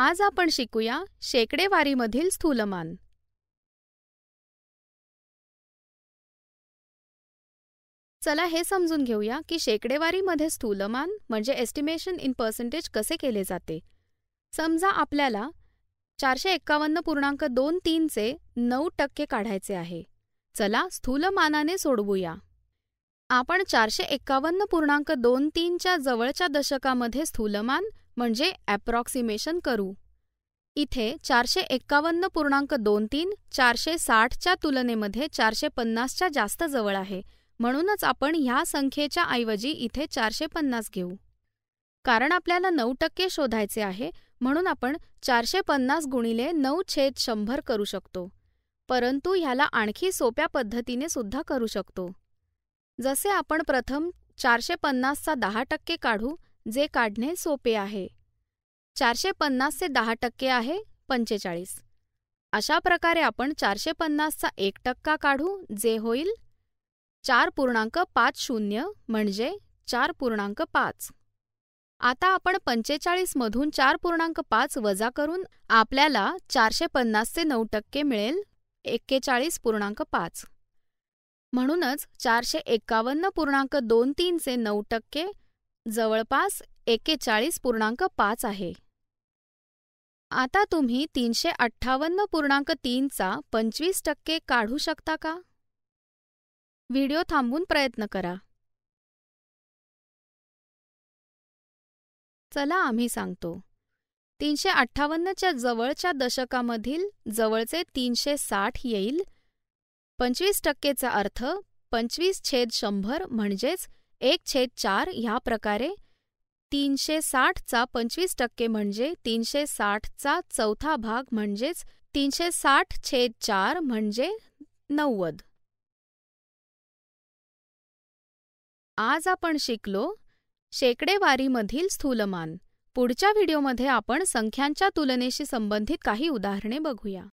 आज आपण शिकूया शेकडेवारीमधील स्थूलमान चला हे समजून घेऊया की शेकडेवारीमध्ये स्थूलमान म्हणजे एस्टिमेशन इन पर्सेंटेज कसे केले जाते समजा आपल्याला चारशे एक्कावन्न पूर्णांक दोन तीनचे नऊ टक्के काढायचे आहे चला स्थूलमानाने सोडवूया आपण चारशे एक्कावन्न पूर्णांक दोन तीनच्या जवळच्या दशकामध्ये स्थूलमान म्हणजे ॲप्रॉक्सिमेशन करू इथे चारशे एक्कावन्न पूर्णांक दोन तीन चारशे साठच्या तुलनेमध्ये चारशे पन्नासच्या जास्त जवळ आहे म्हणूनच आपण ह्या संख्येच्या ऐवजी इथे चारशे पन्नास घेऊ कारण आपल्याला नऊ टक्के शोधायचे आहे म्हणून आपण चारशे पन्नास गुणिले नऊ छेद शंभर करू शकतो परंतु ह्याला आणखी सोप्या पद्धतीने सुद्धा करू शकतो जसे आपण प्रथम चारशे पन्नासचा दहा टक्के काढू जे काढणे सोपे आहे चारशे पन्नास ते दहा टक्के आहे पंचेचाळीस अशा प्रकारे आपण चारशे पन्नासचा एक टक्का काढू जे होईल चार पूर्णांक पाच शून्य म्हणजे चार पूर्णांक पाच आता आपण पंचेचाळीसमधून चार पूर्णांक पाच वजा करून आपल्याला चारशे पन्नास ते नऊ टक्के मिळेल एक्केचाळीस पूर्णांक पाच म्हणूनच चारशे एक्कावन्न पूर्णांक दोन तीनचे नऊ टक्के जवळपास एकेचाळीस पूर्णांक पाच आहे आता तुम्ही तीनशे अठ्ठावन्न पूर्णांक तीनचा पंचवीस टक्के काढू शकता का व्हिडिओ थांबून प्रयत्न करा चला आम्ही सांगतो तीनशे अठ्ठावन्नच्या जवळच्या दशकामधील जवळचे तीनशे साठ येईल पंचवीस टक्केचा अर्थ पंचवीस छेद शंभर म्हणजेच एक छेद चार ह्या प्रकारे तीनशे साठचा पंचवीस टक्के म्हणजे तीनशे साठचा चौथा भाग म्हणजेच तीनशे साठ छेद चार म्हणजे नव्वद आज आपण शिकलो शेकडेवारीमधील स्थूलमान पुढच्या व्हिडिओमध्ये आपण संख्यांच्या तुलनेशी संबंधित काही उदाहरणे बघूया